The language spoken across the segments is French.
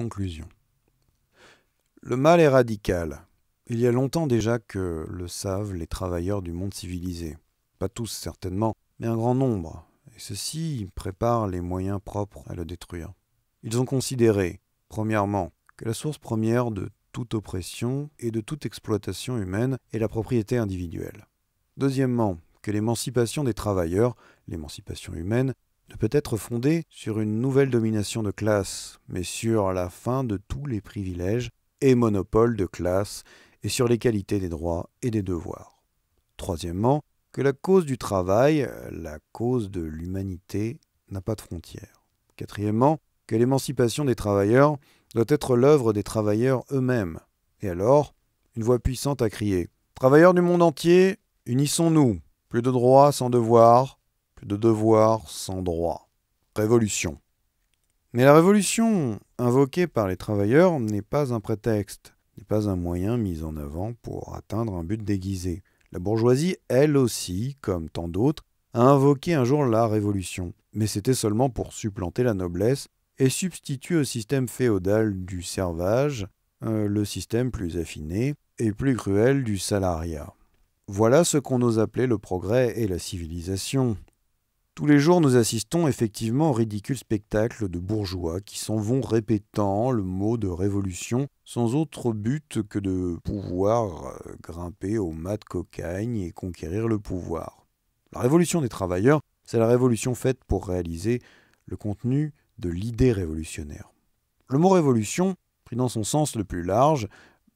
conclusion. Le mal est radical. Il y a longtemps déjà que le savent les travailleurs du monde civilisé. Pas tous certainement, mais un grand nombre. Et ceci prépare les moyens propres à le détruire. Ils ont considéré, premièrement, que la source première de toute oppression et de toute exploitation humaine est la propriété individuelle. Deuxièmement, que l'émancipation des travailleurs, l'émancipation humaine, ne peut être fondée sur une nouvelle domination de classe, mais sur la fin de tous les privilèges et monopoles de classe et sur les qualités des droits et des devoirs. Troisièmement, que la cause du travail, euh, la cause de l'humanité, n'a pas de frontières. Quatrièmement, que l'émancipation des travailleurs doit être l'œuvre des travailleurs eux-mêmes. Et alors, une voix puissante a crié Travailleurs du monde entier, unissons-nous. Plus de droits sans devoirs de devoir sans droit. Révolution. Mais la révolution invoquée par les travailleurs n'est pas un prétexte, n'est pas un moyen mis en avant pour atteindre un but déguisé. La bourgeoisie, elle aussi, comme tant d'autres, a invoqué un jour la révolution, mais c'était seulement pour supplanter la noblesse et substituer au système féodal du servage euh, le système plus affiné et plus cruel du salariat. Voilà ce qu'on ose appeler le progrès et la civilisation, tous les jours, nous assistons effectivement au ridicule spectacle de bourgeois qui s'en vont répétant le mot de révolution sans autre but que de pouvoir euh, grimper au mât de cocagne et conquérir le pouvoir. La révolution des travailleurs, c'est la révolution faite pour réaliser le contenu de l'idée révolutionnaire. Le mot révolution, pris dans son sens le plus large,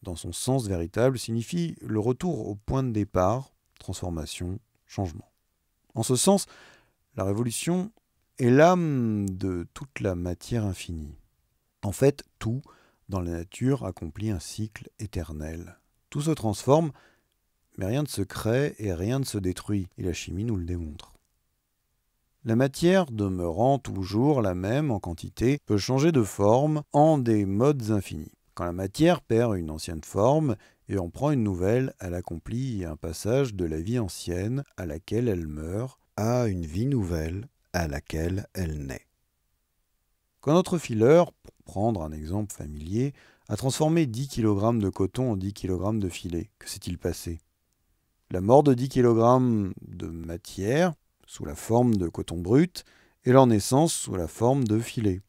dans son sens véritable, signifie le retour au point de départ, transformation, changement. En ce sens, la révolution est l'âme de toute la matière infinie. En fait, tout, dans la nature, accomplit un cycle éternel. Tout se transforme, mais rien ne se crée et rien ne se détruit, et la chimie nous le démontre. La matière, demeurant toujours la même en quantité, peut changer de forme en des modes infinis. Quand la matière perd une ancienne forme et en prend une nouvelle, elle accomplit un passage de la vie ancienne à laquelle elle meurt, à une vie nouvelle à laquelle elle naît. Quand notre fileur, pour prendre un exemple familier, a transformé 10 kg de coton en 10 kg de filet, que s'est-il passé La mort de 10 kg de matière sous la forme de coton brut et leur naissance sous la forme de filet.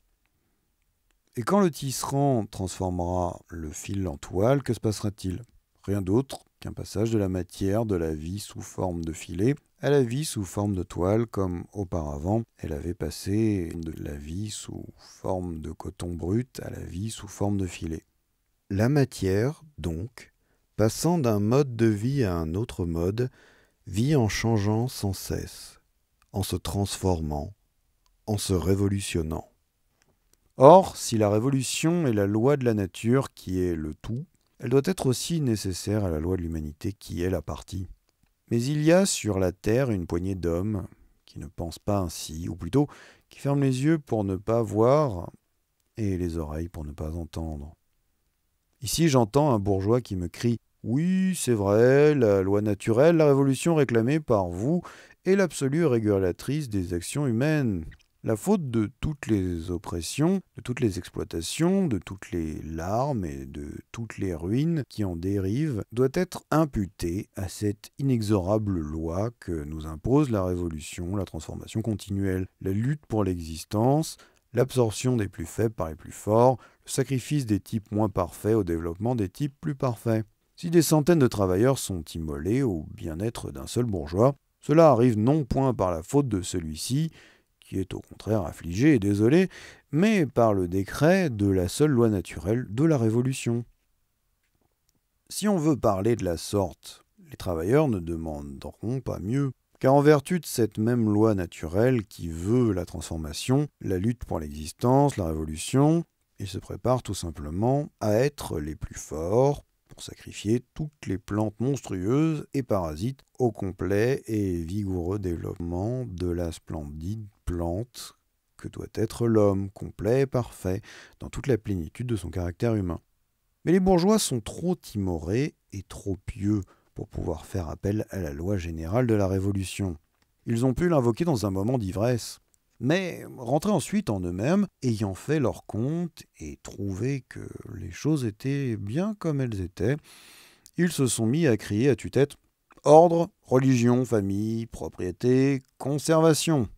Et quand le tisserand transformera le fil en toile, que se passera-t-il Rien d'autre qu'un passage de la matière de la vie sous forme de filet à la vie sous forme de toile comme auparavant. Elle avait passé de la vie sous forme de coton brut à la vie sous forme de filet. La matière, donc, passant d'un mode de vie à un autre mode, vit en changeant sans cesse, en se transformant, en se révolutionnant. Or, si la révolution est la loi de la nature qui est le tout, elle doit être aussi nécessaire à la loi de l'humanité qui est la partie. Mais il y a sur la terre une poignée d'hommes qui ne pensent pas ainsi, ou plutôt qui ferment les yeux pour ne pas voir et les oreilles pour ne pas entendre. Ici j'entends un bourgeois qui me crie oui, c'est vrai, la loi naturelle, la révolution réclamée par vous est l'absolue régulatrice des actions humaines la faute de toutes les oppressions, de toutes les exploitations, de toutes les larmes et de toutes les ruines qui en dérivent doit être imputée à cette inexorable loi que nous impose la révolution, la transformation continuelle, la lutte pour l'existence, l'absorption des plus faibles par les plus forts, le sacrifice des types moins parfaits au développement des types plus parfaits. Si des centaines de travailleurs sont immolés au bien-être d'un seul bourgeois, cela arrive non point par la faute de celui-ci, qui est au contraire affligé et désolé, mais par le décret de la seule loi naturelle de la Révolution. Si on veut parler de la sorte, les travailleurs ne demanderont pas mieux, car en vertu de cette même loi naturelle qui veut la transformation, la lutte pour l'existence, la révolution, ils se préparent tout simplement à être les plus forts pour sacrifier toutes les plantes monstrueuses et parasites au complet et vigoureux développement de la splendide plante que doit être l'homme, complet et parfait, dans toute la plénitude de son caractère humain. Mais les bourgeois sont trop timorés et trop pieux pour pouvoir faire appel à la loi générale de la Révolution. Ils ont pu l'invoquer dans un moment d'ivresse. Mais rentrés ensuite en eux-mêmes, ayant fait leur compte et trouvé que les choses étaient bien comme elles étaient, ils se sont mis à crier à tue-tête Ordre, religion, famille, propriété, conservation.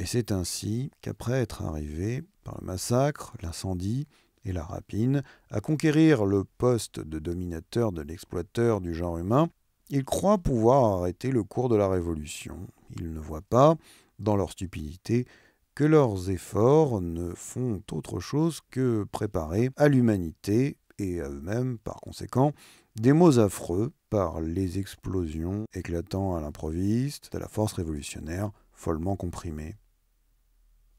Et c'est ainsi qu'après être arrivés par le massacre, l'incendie et la rapine, à conquérir le poste de dominateur de l'exploiteur du genre humain, ils croient pouvoir arrêter le cours de la Révolution. Ils ne voient pas, dans leur stupidité, que leurs efforts ne font autre chose que préparer à l'humanité et à eux-mêmes, par conséquent, des maux affreux par les explosions éclatant à l'improviste de la force révolutionnaire follement comprimée.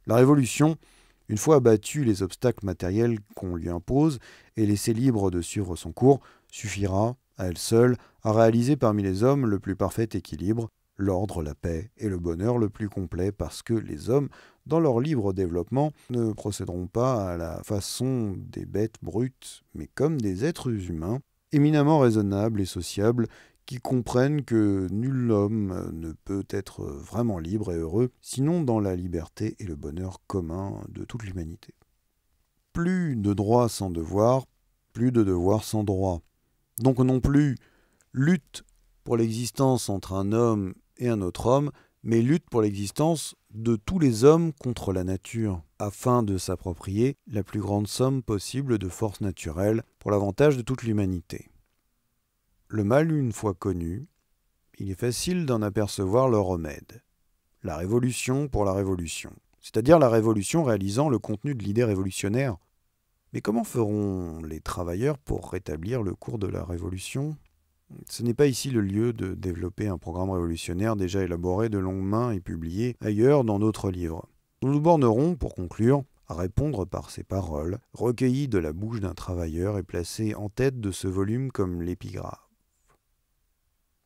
La Révolution, une fois abattus les obstacles matériels qu'on lui impose et laissée libre de suivre son cours, suffira, à elle seule, à réaliser parmi les hommes le plus parfait équilibre, l'ordre, la paix et le bonheur le plus complet, parce que les hommes, dans leur libre développement, ne procéderont pas à la façon des bêtes brutes, mais comme des êtres humains, éminemment raisonnables et sociables, qui comprennent que nul homme euh, ne peut être euh, vraiment libre et heureux, sinon dans la liberté et le bonheur commun de toute l'humanité. Plus de droit sans devoir, plus de devoirs sans droit. Donc non plus lutte pour l'existence entre un homme et un autre homme, mais lutte pour l'existence de tous les hommes contre la nature, afin de s'approprier la plus grande somme possible de forces naturelles pour l'avantage de toute l'humanité. Le mal une fois connu, il est facile d'en apercevoir le remède. La révolution pour la révolution, c'est-à-dire la révolution réalisant le contenu de l'idée révolutionnaire. Mais comment feront les travailleurs pour rétablir le cours de la révolution ce n'est pas ici le lieu de développer un programme révolutionnaire déjà élaboré de longue main et publié ailleurs dans d'autres livres. Nous nous bornerons, pour conclure, à répondre par ces paroles, recueillies de la bouche d'un travailleur et placées en tête de ce volume comme l'épigraphe.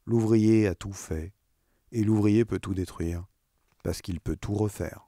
L'ouvrier a tout fait, et l'ouvrier peut tout détruire, parce qu'il peut tout refaire.